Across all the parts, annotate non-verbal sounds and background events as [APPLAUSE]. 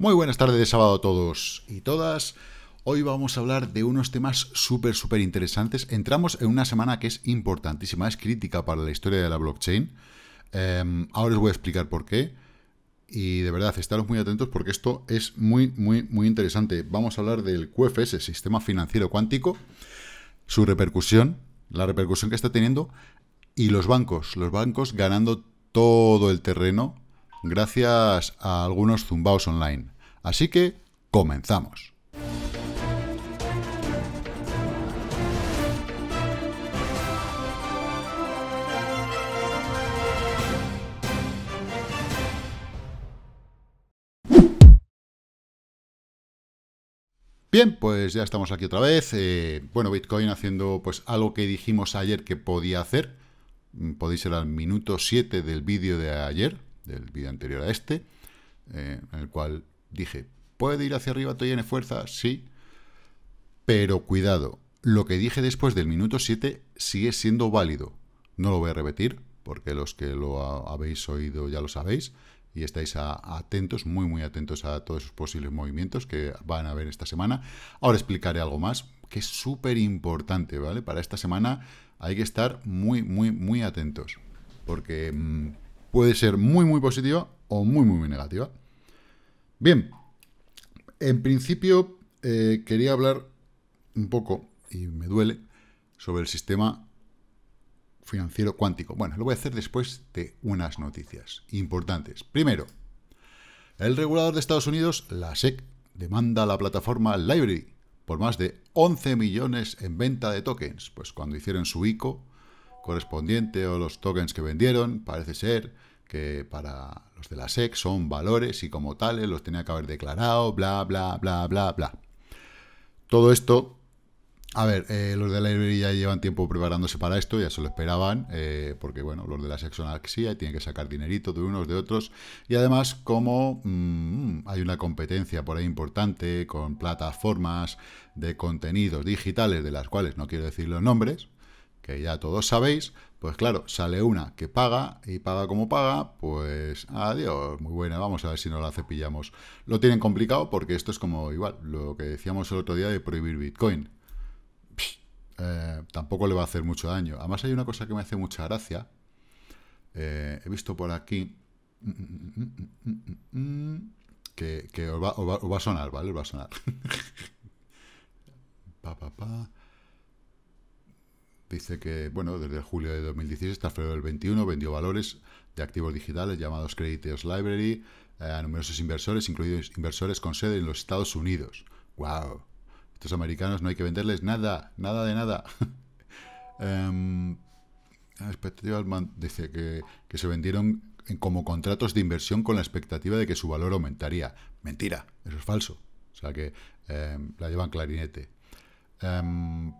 Muy buenas tardes de sábado a todos y todas. Hoy vamos a hablar de unos temas súper, súper interesantes. Entramos en una semana que es importantísima, es crítica para la historia de la blockchain. Em, ahora os voy a explicar por qué. Y de verdad, estaros muy atentos porque esto es muy, muy, muy interesante. Vamos a hablar del QFS, Sistema Financiero Cuántico, su repercusión, la repercusión que está teniendo, y los bancos, los bancos ganando todo el terreno gracias a algunos zumbaos online. Así que, comenzamos. Bien, pues ya estamos aquí otra vez. Eh, bueno, Bitcoin haciendo pues algo que dijimos ayer que podía hacer. Mm, podéis ser al minuto 7 del vídeo de ayer, del vídeo anterior a este, eh, en el cual dije, ¿puede ir hacia arriba? ¿Tiene fuerza? Sí. Pero cuidado, lo que dije después del minuto 7 sigue siendo válido. No lo voy a repetir, porque los que lo habéis oído ya lo sabéis, y estáis atentos, muy muy atentos a todos esos posibles movimientos que van a haber esta semana. Ahora explicaré algo más, que es súper importante, ¿vale? Para esta semana hay que estar muy, muy, muy atentos, porque... Mm, puede ser muy, muy positiva o muy, muy, negativa. Bien, en principio eh, quería hablar un poco, y me duele, sobre el sistema financiero cuántico. Bueno, lo voy a hacer después de unas noticias importantes. Primero, el regulador de Estados Unidos, la SEC, demanda a la plataforma Library por más de 11 millones en venta de tokens, pues cuando hicieron su ICO correspondiente o los tokens que vendieron, parece ser que para los de la SEC son valores y como tales los tenía que haber declarado, bla, bla, bla, bla, bla. Todo esto, a ver, eh, los de la librería llevan tiempo preparándose para esto, ya se lo esperaban, eh, porque bueno, los de la SEC son axia y tienen que sacar dinerito de unos, de otros, y además como mm, hay una competencia por ahí importante con plataformas de contenidos digitales, de las cuales no quiero decir los nombres, que ya todos sabéis, pues claro, sale una que paga y paga como paga, pues adiós, muy buena, vamos a ver si no la cepillamos. Lo tienen complicado porque esto es como igual, lo que decíamos el otro día de prohibir Bitcoin. Eh, tampoco le va a hacer mucho daño. Además hay una cosa que me hace mucha gracia. Eh, he visto por aquí que, os, va, va, a sonar, ¿vale? Os va a sonar. [LAUGHS] pa, pa, pa. Dice que, bueno, desde julio de 2016 hasta febrero del 21 vendió valores de activos digitales llamados Creditors Library eh, a numerosos inversores, incluidos inversores con sede en los Estados Unidos. ¡Wow! Estos americanos no hay que venderles nada, nada de nada. [LAUGHS] Em, dice que, se vendieron como contratos de inversión con la expectativa de que su valor aumentaría. Mentira, eso es falso. O sea que em, la llevan clarinete. Em,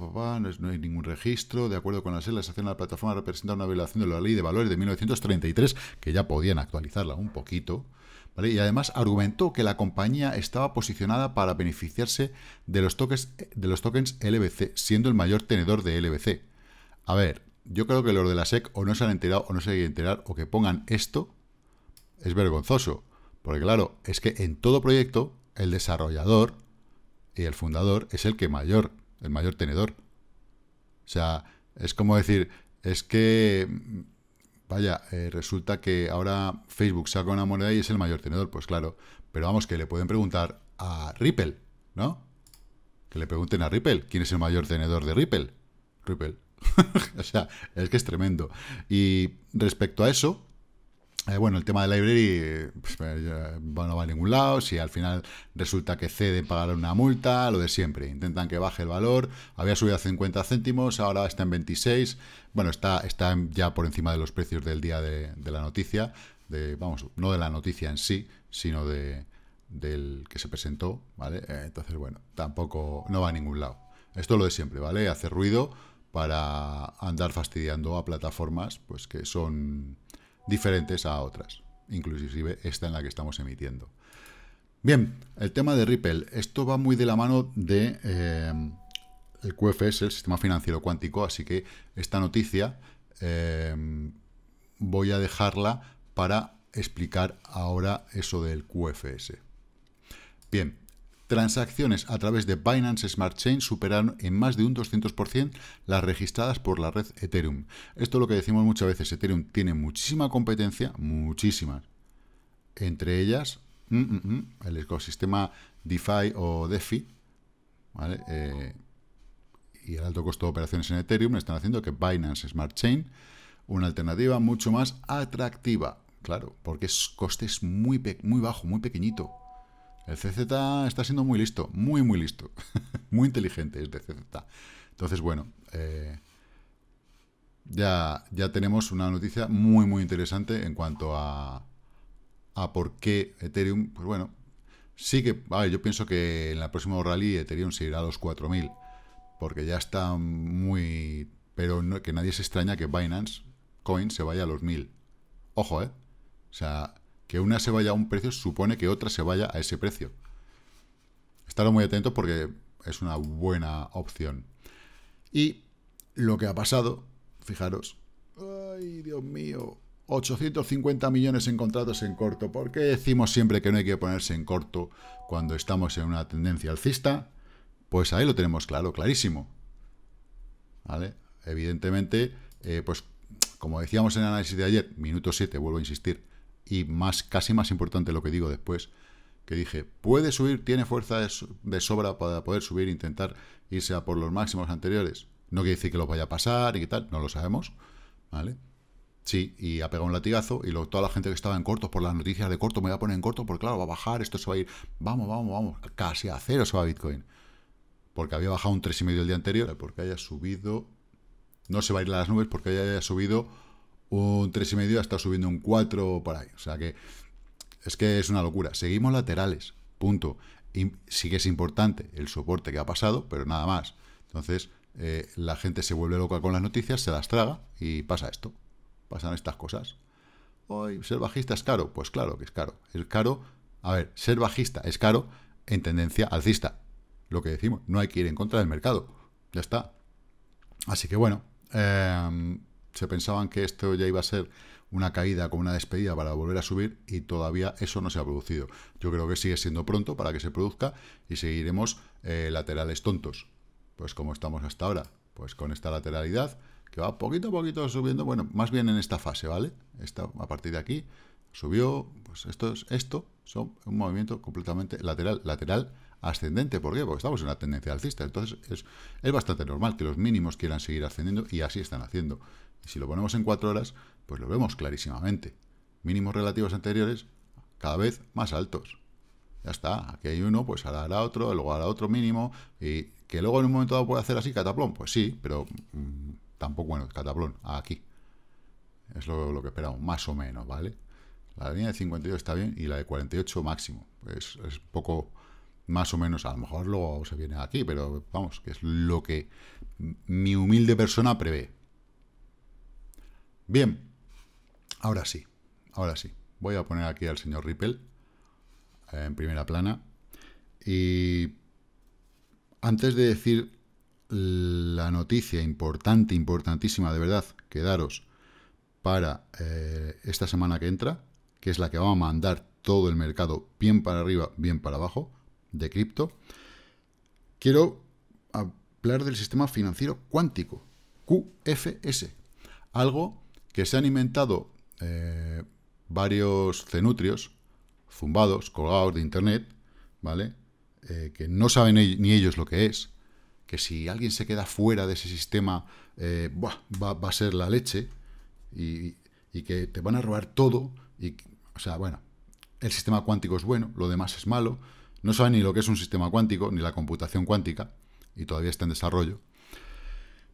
no, hay ningún registro. De acuerdo con la SEC la excepción a la plataforma representa una violación de la ley de valores de 1933, que ya podían actualizarla un poquito. Y además argumentó que la compañía estaba posicionada para beneficiarse de los, toques, de los tokens LBC, siendo el mayor tenedor de LBC. A ver, yo creo que los de la SEC o no se han enterado o no se han enterar o que pongan esto es vergonzoso. Porque claro, es que en todo proyecto el desarrollador y el fundador es el que mayor el mayor tenedor. O sea, es como decir, es que, vaya, eh, resulta que ahora Facebook saca una moneda y es el mayor tenedor, pues claro, pero vamos, que le pueden preguntar a Ripple, ¿no? Que le pregunten a Ripple, ¿quién es el mayor tenedor de Ripple? Ripple. [LAUGHS] o sea, es que es tremendo. Y respecto a eso, eh, bueno, el tema de library pues, eh, no va a ningún lado. Si al final resulta que cede pagar una multa, lo de siempre. Intentan que baje el valor. Había subido a 50 céntimos, ahora está en 26. Bueno, está, está ya por encima de los precios del día de, la noticia. vamos, no de la noticia en sí, sino de, del que se presentó, ¿vale? Eh, entonces, bueno, tampoco no va a ningún lado. Esto es lo de siempre, ¿vale? Hace ruido para andar fastidiando a plataformas pues que son diferentes a otras, inclusive esta en la que estamos emitiendo. Bien, el tema de Ripple. Esto va muy de la mano de eh, el QFS, el Sistema Financiero Cuántico, así que esta noticia eh, voy a dejarla para explicar ahora eso del QFS. Bien, Transacciones a través de Binance Smart Chain superaron en más de un 200% las registradas por la red Ethereum. Esto es lo que decimos muchas veces, Ethereum tiene muchísima competencia, muchísimas. Entre ellas, mm, mm, mm, el ecosistema DeFi o DeFi, eh, y el alto costo de operaciones en Ethereum están haciendo que Binance Smart Chain, una alternativa mucho más atractiva, claro, porque es coste es muy, muy bajo, muy pequeñito. El CZ está siendo muy listo, muy, muy listo. [LAUGHS] muy inteligente este CZ. Entonces, bueno, eh, ya, ya tenemos una noticia muy, muy interesante en cuanto a, a por qué Ethereum, pues bueno, sí que, yo pienso que en la próxima rally Ethereum se irá a los 4000, porque ya está muy, pero que nadie se extraña que Binance Coin se vaya a los 1000. Ojo, ¿eh? O sea, que una se vaya a un precio supone que otra se vaya a ese precio. Estar muy atentos porque es una buena opción. Y lo que ha pasado, fijaros, ay Dios mío, 850 millones en contratos en corto. ¿Por qué decimos siempre que no hay que ponerse en corto cuando estamos en una tendencia alcista? Pues ahí lo tenemos claro, clarísimo. ¿Vale? Evidentemente, eh, pues como decíamos en el análisis de ayer, minuto 7, vuelvo a insistir, y más, casi más importante lo que digo después, que dije, puede subir, tiene fuerza de sobra para poder subir, e intentar irse a por los máximos anteriores. No quiere decir que los vaya a pasar y que tal, no lo sabemos, ¿vale? Sí, y ha pegado un latigazo y lo, toda la gente que estaba en cortos por las noticias de corto, me va a poner en corto porque claro, va a bajar, esto se va a ir, vamos, vamos, vamos, casi a cero se va Bitcoin. Porque había bajado un 3,5 el día anterior, porque haya subido, no se va a ir a las nubes, porque haya subido un 3,5 ha estado subiendo un 4 por ahí. O sea que es que es una locura. Seguimos laterales, punto. Y sí que es importante el soporte que ha pasado, pero nada más. Entonces, eh, la gente se vuelve loca con las noticias, se las traga y pasa esto. Pasan estas cosas. Hoy, ser bajista es caro. Pues claro que es caro. Es caro. A ver, ser bajista es caro en tendencia alcista. Lo que decimos, no hay que ir en contra del mercado. Ya está. Así que bueno. Eh, se pensaban que esto ya iba a ser una caída como una despedida para volver a subir y todavía eso no se ha producido. Yo creo que sigue siendo pronto para que se produzca y seguiremos eh, laterales tontos, pues como estamos hasta ahora, pues con esta lateralidad que va poquito a poquito subiendo, bueno, más bien en esta fase, ¿vale? a partir de aquí subió, pues esto es esto, son un movimiento completamente lateral, lateral ascendente. ¿Por qué? Porque estamos en una tendencia alcista. Entonces es, es bastante normal que los mínimos quieran seguir ascendiendo y así están haciendo si lo ponemos en 4 horas, pues lo vemos clarísimamente. Mínimos relativos anteriores cada vez más altos. Ya está, aquí hay uno, pues ahora hará otro, luego hará otro mínimo, y que luego en un momento dado puede hacer así cataplón, pues sí, pero tampoco mm, tampoco, bueno, cataplón, aquí. Es lo, que esperamos, más o menos, ¿vale? La línea de 52 está bien y la de 48 máximo. Es, es poco, más o menos, a lo mejor luego se viene aquí, pero vamos, que es lo que mi humilde persona prevé. Bien, ahora sí, ahora sí. Voy a poner aquí al señor Ripple eh, en primera plana. Y antes de decir la noticia importante, importantísima de verdad, quedaros para eh, esta semana que entra, que es la que va a mandar todo el mercado bien para arriba, bien para abajo, de cripto, quiero hablar del sistema financiero cuántico, QFS, algo que se han inventado eh, varios cenutrios zumbados, colgados de internet, ¿vale? Eh, que no saben ni ellos lo que es, que si alguien se queda fuera de ese sistema, eh, va, a ser la leche, y, que te van a robar todo, y, o sea, bueno, el sistema cuántico es bueno, lo demás es malo, no saben ni lo que es un sistema cuántico, ni la computación cuántica, y todavía está en desarrollo.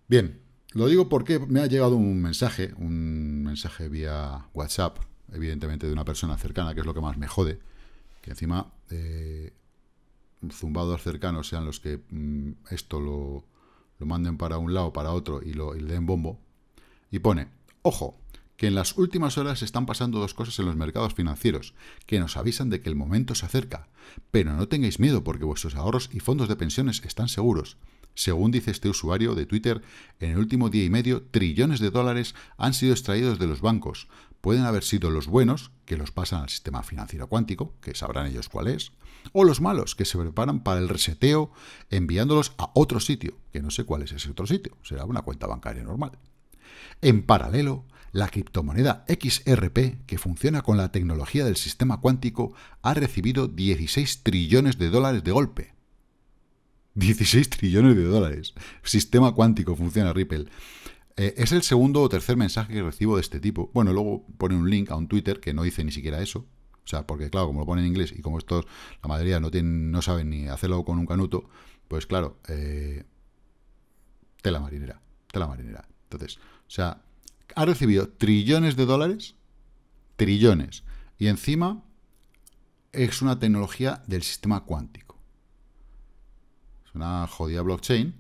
Bien, lo digo porque me ha llegado un mensaje, un mensaje vía WhatsApp, evidentemente de una persona cercana, que es lo que más me jode, que encima eh, zumbados cercanos sean los que mm, esto lo, manden para un lado, para otro y, lo, y le den bombo. Y pone, ojo, que en las últimas horas están pasando dos cosas en los mercados financieros, que nos avisan de que el momento se acerca, pero no tengáis miedo porque vuestros ahorros y fondos de pensiones están seguros. Según dice este usuario de Twitter, en el último día y medio trillones de dólares han sido extraídos de los bancos. Pueden haber sido los buenos, que los pasan al sistema financiero cuántico, que sabrán ellos cuál es, o los malos, que se preparan para el reseteo enviándolos a otro sitio, que no sé cuál es ese otro sitio, será una cuenta bancaria normal. En paralelo, la criptomoneda XRP, que funciona con la tecnología del sistema cuántico, ha recibido 16 trillones de dólares de golpe. 16 trillones de dólares. Sistema cuántico, funciona Ripple. Eh, es el segundo o tercer mensaje que recibo de este tipo. Bueno, luego pone un link a un Twitter que no dice ni siquiera eso. O sea, porque claro, como lo pone en inglés y como estos, la mayoría no, tienen, no saben ni hacerlo con un canuto, pues claro, eh, tela marinera, tela marinera. Entonces, o sea, ha recibido trillones de dólares, trillones, y encima es una tecnología del sistema cuántico una jodida blockchain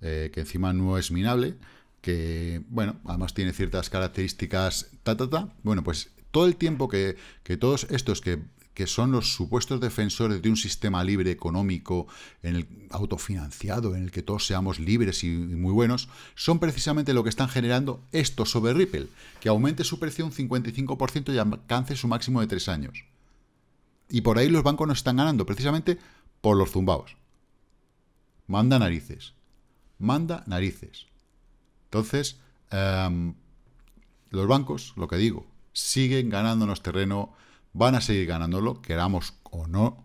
eh, que encima no es minable, que, bueno, además tiene ciertas características ta, ta, ta. Bueno, pues todo el tiempo que, todos estos que son los supuestos defensores de un sistema libre económico, en el autofinanciado, en el que todos seamos libres y muy buenos, son precisamente lo que están generando esto sobre Ripple, que aumente su precio un 55% y alcance su máximo de tres años. Y por ahí los bancos nos están ganando, precisamente por los zumbaos. Manda narices. Manda narices. Entonces, em, los bancos, lo que digo, siguen ganándonos terreno, van a seguir ganándolo, queramos o no.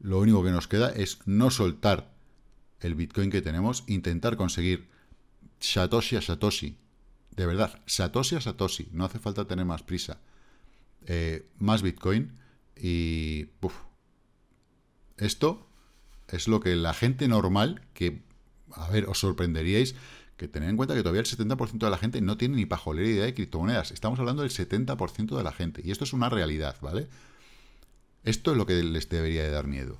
Lo único que nos queda es no soltar el Bitcoin que tenemos, intentar conseguir Satoshi a Satoshi. De verdad, Satoshi a Satoshi. No hace falta tener más prisa. Eh, más Bitcoin y... esto es lo que la gente normal, que, a ver, os sorprenderíais, que tened en cuenta que todavía el 70% de la gente no tiene ni pajolera idea de criptomonedas. Estamos hablando del 70% de la gente. Y esto es una realidad, ¿vale? Esto es lo que les debería de dar miedo.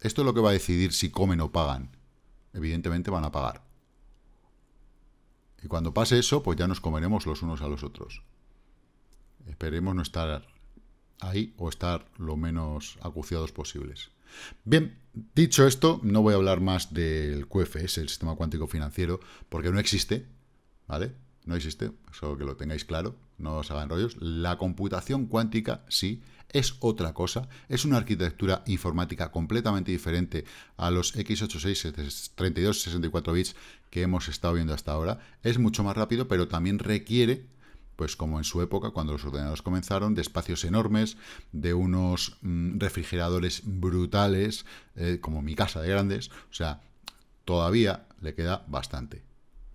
Esto es lo que va a decidir si comen o pagan. Evidentemente van a pagar. Y cuando pase eso, pues ya nos comeremos los unos a los otros. Esperemos no estar ahí o estar lo menos acuciados posibles. Bien, dicho esto, no voy a hablar más del QFS, el sistema cuántico financiero, porque no existe, ¿vale? No existe, solo que lo tengáis claro, no os hagan rollos. La computación cuántica sí es otra cosa, es una arquitectura informática completamente diferente a los x86 32 64 bits que hemos estado viendo hasta ahora. Es mucho más rápido, pero también requiere pues como en su época, cuando los ordenadores comenzaron, de espacios enormes, de unos mm, refrigeradores brutales, eh, como mi casa de grandes, o sea, todavía le queda bastante.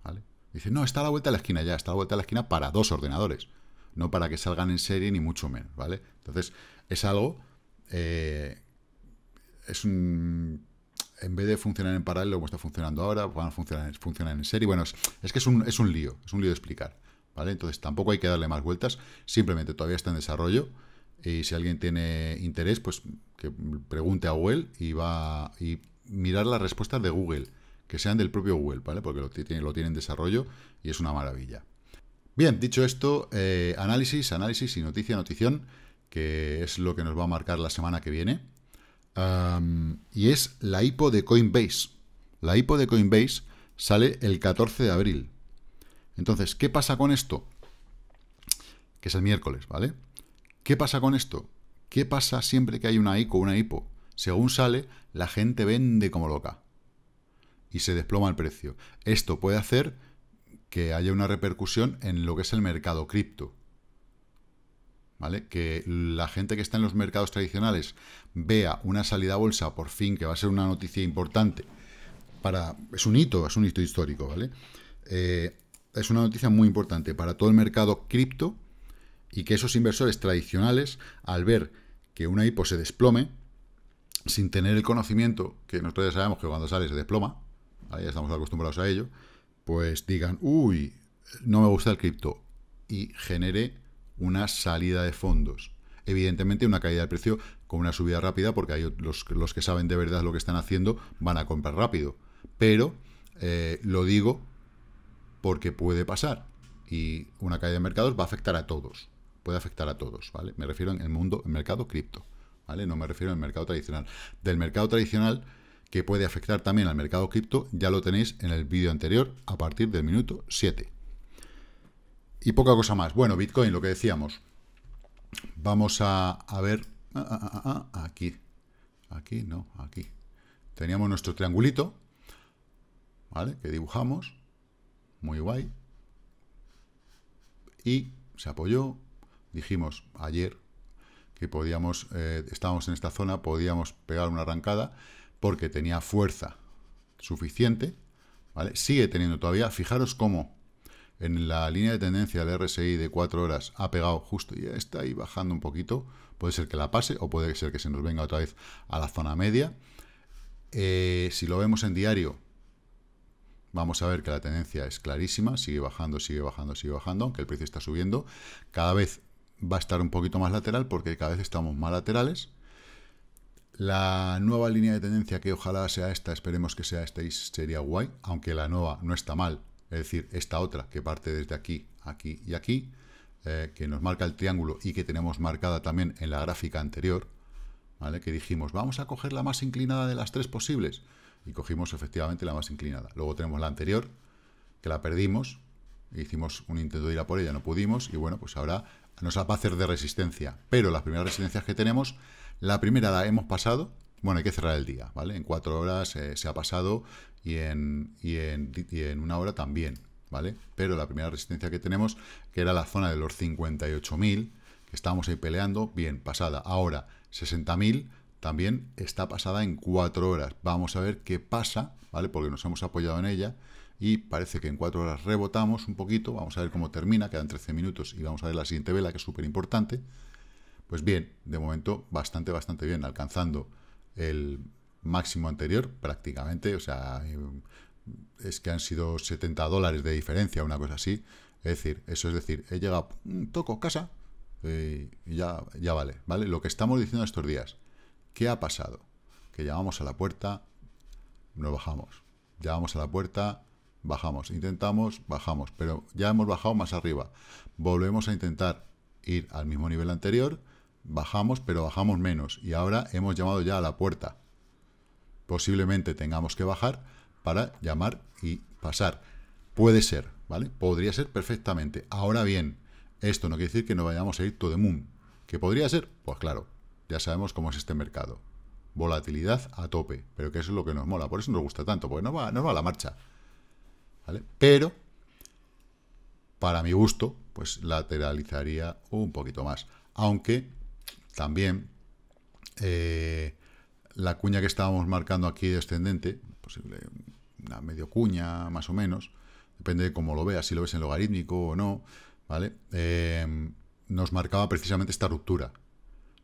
¿vale? Dice, no, está a la vuelta de la esquina ya, está a la vuelta de la esquina para dos ordenadores, no para que salgan en serie ni mucho menos, ¿vale? Entonces, es algo... Eh, es un en vez de funcionar en paralelo como está funcionando ahora, van a funcionar, en serie. Bueno, es, que es un, es un lío, es un lío de explicar. Entonces tampoco hay que darle más vueltas, simplemente todavía está en desarrollo y si alguien tiene interés, pues que pregunte a Google y va y mirar las respuestas de Google, que sean del propio Google, ¿vale? Porque lo tiene, lo en desarrollo y es una maravilla. Bien, dicho esto, eh, análisis, análisis y noticia, notición, que es lo que nos va a marcar la semana que viene. y es la IPO de Coinbase. La IPO de Coinbase sale el 14 de abril. Entonces, ¿qué pasa con esto? Que es el miércoles, ¿vale? ¿Qué pasa con esto? ¿Qué pasa siempre que hay una ICO, una IPO? Según sale, la gente vende como loca y se desploma el precio. Esto puede hacer que haya una repercusión en lo que es el mercado cripto. ¿Vale? Que la gente que está en los mercados tradicionales vea una salida bolsa, por fin, que va a ser una noticia importante. Para, es un hito, es un hito histórico, ¿vale? Eh, es una noticia muy importante para todo el mercado cripto y que esos inversores tradicionales, al ver que una hipo se desplome, sin tener el conocimiento, que nosotros ya sabemos que cuando sale se desploma, ya estamos acostumbrados a ello, pues digan, uy, no me gusta el cripto, y genere una salida de fondos. Evidentemente una caída de precio con una subida rápida, porque hay los, que saben de verdad lo que están haciendo van a comprar rápido. Pero eh, lo digo porque puede pasar. Y una caída de mercados va a afectar a todos. Puede afectar a todos, ¿vale? Me refiero en el mundo, el mercado cripto, ¿vale? No me refiero al mercado tradicional. Del mercado tradicional, que puede afectar también al mercado cripto, ya lo tenéis en el vídeo anterior, a partir del minuto 7. Y poca cosa más. Bueno, Bitcoin, lo que decíamos. Vamos a, ver... Ah, ah, ah, aquí. Aquí, no, aquí. Teníamos nuestro triangulito, ¿vale? Que dibujamos muy guay. Y se apoyó. Dijimos ayer que podíamos, eh, estábamos en esta zona, podíamos pegar una arrancada porque tenía fuerza suficiente. ¿vale? Sigue teniendo todavía. Fijaros cómo en la línea de tendencia del RSI de 4 horas ha pegado justo y está ahí bajando un poquito. Puede ser que la pase o puede ser que se nos venga otra vez a la zona media. Eh, si lo vemos en diario, vamos a ver que la tendencia es clarísima, sigue bajando, sigue bajando, sigue bajando, aunque el precio está subiendo, cada vez va a estar un poquito más lateral porque cada vez estamos más laterales. La nueva línea de tendencia, que ojalá sea esta, esperemos que sea esta y sería guay, aunque la nueva no está mal, es decir, esta otra que parte desde aquí, aquí y aquí, eh, que nos marca el triángulo y que tenemos marcada también en la gráfica anterior, ¿vale? que dijimos, vamos a coger la más inclinada de las tres posibles, y cogimos efectivamente la más inclinada. Luego tenemos la anterior, que la perdimos, hicimos un intento de ir a por ella, no pudimos, y bueno, pues ahora nos va a hacer de resistencia. Pero las primeras resistencias que tenemos, la primera la hemos pasado, bueno, hay que cerrar el día, ¿vale? En cuatro horas eh, se ha pasado y en, en, y en una hora también, ¿vale? Pero la primera resistencia que tenemos, que era la zona de los 58.000, que estábamos ahí peleando, bien, pasada. Ahora, 60.000 también está pasada en 4 horas. Vamos a ver qué pasa, ¿vale? Porque nos hemos apoyado en ella y parece que en 4 horas rebotamos un poquito. Vamos a ver cómo termina, quedan 13 minutos y vamos a ver la siguiente vela, que es súper importante. Pues bien, de momento bastante, bastante bien, alcanzando el máximo anterior prácticamente, o sea, em, es que han sido 70 dólares de diferencia, una cosa así. Es decir, eso es decir, he llegado, toco casa eh, y ya, ya vale, ¿vale? Lo que estamos diciendo estos días, ¿Qué ha pasado? Que llamamos a la puerta, nos bajamos. Llamamos a la puerta, bajamos. Intentamos, bajamos, pero ya hemos bajado más arriba. Volvemos a intentar ir al mismo nivel anterior, bajamos, pero bajamos menos. Y ahora hemos llamado ya a la puerta. Posiblemente tengamos que bajar para llamar y pasar. Puede ser, ¿vale? Podría ser perfectamente. Ahora bien, esto no quiere decir que no vayamos a ir todo de ¿Que podría ser? Pues claro, ya sabemos cómo es este mercado. Volatilidad a tope, pero que eso es lo que nos mola. Por eso nos gusta tanto, porque nos va, a la marcha. ¿Vale? Pero, para mi gusto, pues lateralizaría un poquito más. Aunque, también, eh, la cuña que estábamos marcando aquí descendente, posible pues, eh, una medio cuña, más o menos, depende de cómo lo veas, si lo ves en logarítmico o no, ¿vale? Eh, nos marcaba precisamente esta ruptura,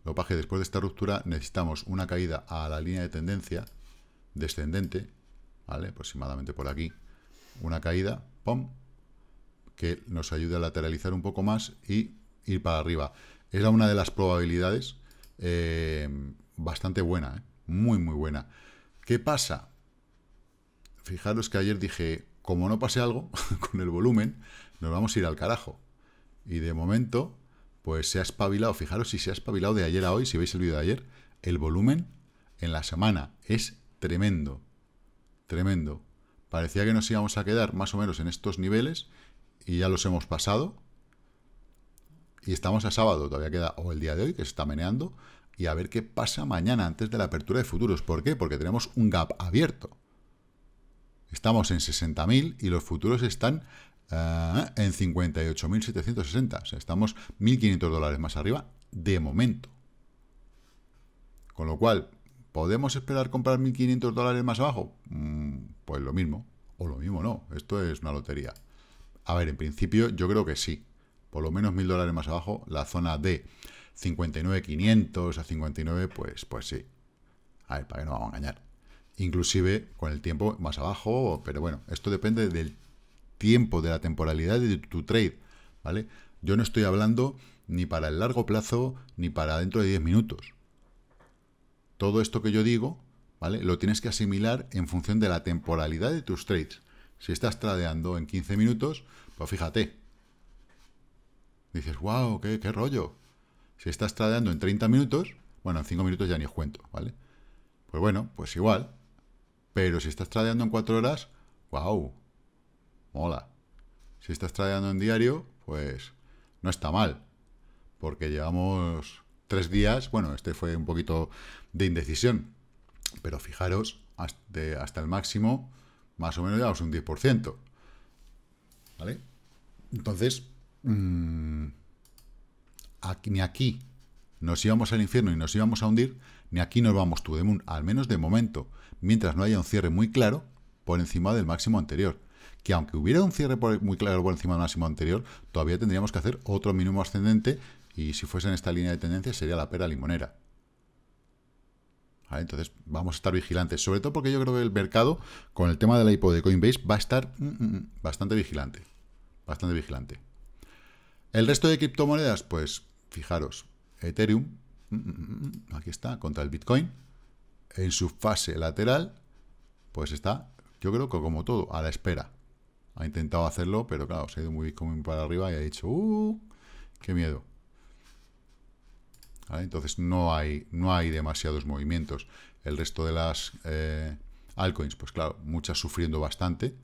lo que después de esta ruptura necesitamos una caída a la línea de tendencia descendente, ¿vale? Aproximadamente por aquí. Una caída, ¡pum! Que nos ayude a lateralizar un poco más y ir para arriba. es una de las probabilidades eh, bastante buena, ¿eh? muy, muy buena. ¿Qué pasa? Fijaros que ayer dije, como no pase algo [LAUGHS] con el volumen, nos vamos a ir al carajo. Y de momento, pues se ha espabilado, fijaros si se ha espabilado de ayer a hoy, si veis el vídeo de ayer, el volumen en la semana es tremendo, tremendo. Parecía que nos íbamos a quedar más o menos en estos niveles y ya los hemos pasado. Y estamos a sábado, todavía queda, o el día de hoy, que se está meneando, y a ver qué pasa mañana antes de la apertura de futuros. ¿Por qué? Porque tenemos un gap abierto. Estamos en 60.000 y los futuros están Ah, en 58.760. O sea, estamos 1.500 dólares más arriba de momento. Con lo cual, ¿podemos esperar comprar 1.500 dólares más abajo? Mm, pues lo mismo. O lo mismo no. Esto es una lotería. A ver, en principio yo creo que sí. Por lo menos 1.000 dólares más abajo, la zona de 59.500 a 59, pues, pues sí. A ver, para que no vamos a engañar inclusive con el tiempo más abajo, pero bueno, esto depende del tiempo, de la temporalidad de tu trade, ¿vale? Yo no estoy hablando ni para el largo plazo, ni para dentro de 10 minutos. Todo esto que yo digo, ¿vale? Lo tienes que asimilar en función de la temporalidad de tus trades. Si estás tradeando en 15 minutos, pues fíjate. Dices, wow, qué, rollo. Si estás tradeando en 30 minutos, bueno, en 5 minutos ya ni os cuento, ¿vale? Pues bueno, pues igual. Pero si estás tradeando en 4 horas, wow, hola Si estás trayendo en diario, pues no está mal, porque llevamos tres días, bueno, este fue un poquito de indecisión, pero fijaros, hasta, el máximo, más o menos llevamos un 10%, ¿vale? Entonces, mm, aquí, ni aquí nos íbamos al infierno y nos íbamos a hundir, ni aquí nos vamos tú al menos de momento, mientras no haya un cierre muy claro por encima del máximo anterior que aunque hubiera un cierre muy claro por encima del máximo anterior, todavía tendríamos que hacer otro mínimo ascendente y si fuese en esta línea de tendencia sería la pera limonera. Entonces vamos a estar vigilantes, sobre todo porque yo creo que el mercado con el tema de la hipo de Coinbase va a estar mm, mm, mm, bastante vigilante. Bastante vigilante. El resto de criptomonedas, pues fijaros, Ethereum, aquí está, contra el Bitcoin, en su fase lateral, pues está yo creo que como todo, a la espera. Ha intentado hacerlo, pero claro, se ha ido muy, bien para arriba y ha dicho, ¡uh! ¡Qué miedo! Entonces no hay, no hay demasiados movimientos. El resto de las eh, altcoins, pues claro, muchas sufriendo bastante.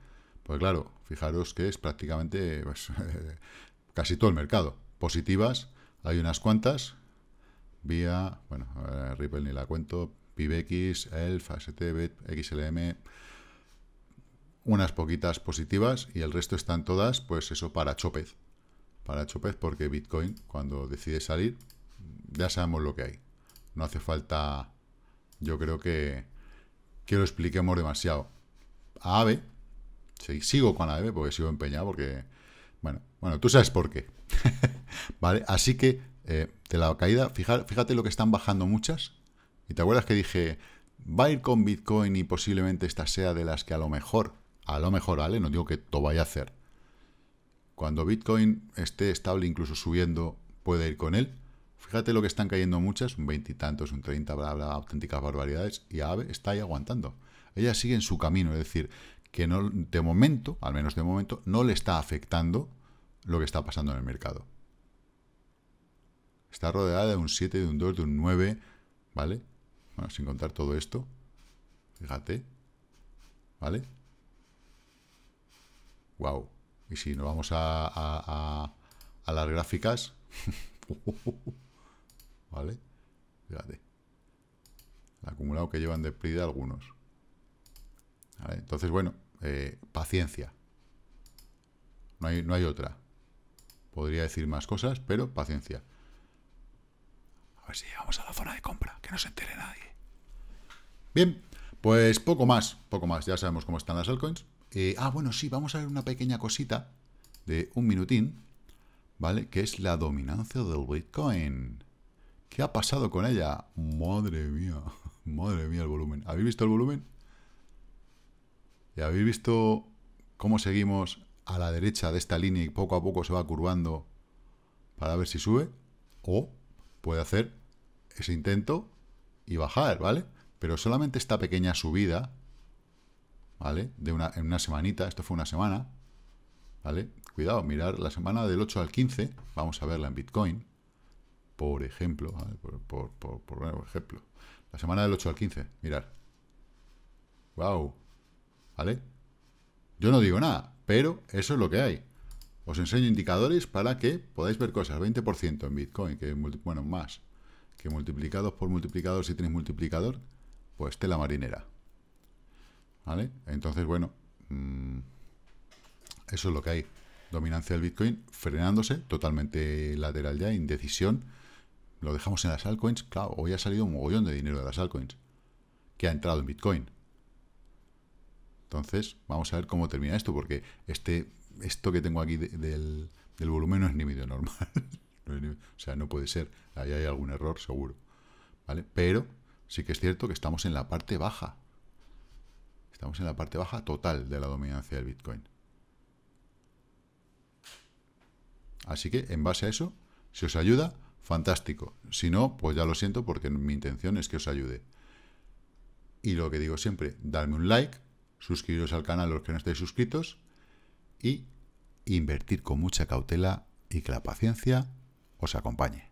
Pues claro, fijaros que es prácticamente pues, [LAUGHS] casi todo el mercado. Positivas, hay unas cuantas. Vía, bueno, Ripple ni la cuento, PIBX, ELF, AST, XLM, unas poquitas positivas y el resto están todas, pues eso, para Chopez. Para Chopez porque Bitcoin, cuando decide salir, ya sabemos lo que hay. No hace falta, yo creo que, quiero lo expliquemos demasiado. A AVE, sí, sigo con AVE porque sigo empeñado, porque, bueno, bueno, tú sabes por qué. [LAUGHS] ¿Vale? Así que, te eh, de la caída, fíjate lo que están bajando muchas. ¿Y te acuerdas que dije, va a ir con Bitcoin y posiblemente esta sea de las que a lo mejor a lo mejor, ¿vale? No digo que todo vaya a hacer. Cuando Bitcoin esté estable, incluso subiendo, puede ir con él. Fíjate lo que están cayendo muchas, un veintitantos, un treinta, bla, bla, auténticas barbaridades. Y ave está ahí aguantando. Ella sigue en su camino, es decir, que no, de momento, al menos de momento, no le está afectando lo que está pasando en el mercado. Está rodeada de un 7, de un 2, de un 9, ¿vale? Bueno, sin contar todo esto, fíjate, ¿vale? Wow. Y si nos vamos a, a, las gráficas. [LAUGHS] vale. Fíjate. acumulado que llevan de prida algunos. Entonces, bueno, eh, paciencia. No hay, no hay otra. Podría decir más cosas, pero paciencia. A ver si llegamos a la zona de compra, que no se entere nadie. Bien, pues poco más, poco más. Ya sabemos cómo están las altcoins. Eh, ah, bueno, sí, vamos a ver una pequeña cosita de un minutín, ¿vale? Que es la dominancia del Bitcoin. ¿Qué ha pasado con ella? Madre mía, [LAUGHS] madre mía el volumen. ¿Habéis visto el volumen? ¿Y habéis visto cómo seguimos a la derecha de esta línea y poco a poco se va curvando para ver si sube? O puede hacer ese intento y bajar, ¿vale? Pero solamente esta pequeña subida ¿vale? De una, en una semanita, esto fue una semana, ¿vale? Cuidado, mirar la semana del 8 al 15, vamos a verla en Bitcoin, por ejemplo, por, ejemplo, la semana del 8 al 15, mirar. ¡Wow! ¿Vale? Yo no digo nada, pero eso es lo que hay. Os enseño indicadores para que podáis ver cosas. 20% en Bitcoin, que bueno, más que multiplicados por multiplicados si tenéis multiplicador, pues tela marinera. Entonces, bueno, mm, eso es lo que hay. Dominancia del Bitcoin frenándose, totalmente lateral ya, indecisión. Lo dejamos en las altcoins. Claro, hoy ha salido un mogollón de dinero de las altcoins que ha entrado en Bitcoin. Entonces, vamos a ver cómo termina esto, porque este, esto que tengo aquí del, del, volumen no es ni medio normal. [LAUGHS] o sea, no puede ser. Ahí hay algún error, seguro. ¿Vale? Pero sí que es cierto que estamos en la parte baja Estamos en la parte baja total de la dominancia del Bitcoin. Así que, en base a eso, si os ayuda, fantástico. Si no, pues ya lo siento porque mi intención es que os ayude. Y lo que digo siempre, darme un like, suscribiros al canal los que no estéis suscritos y invertir con mucha cautela y que la paciencia os acompañe.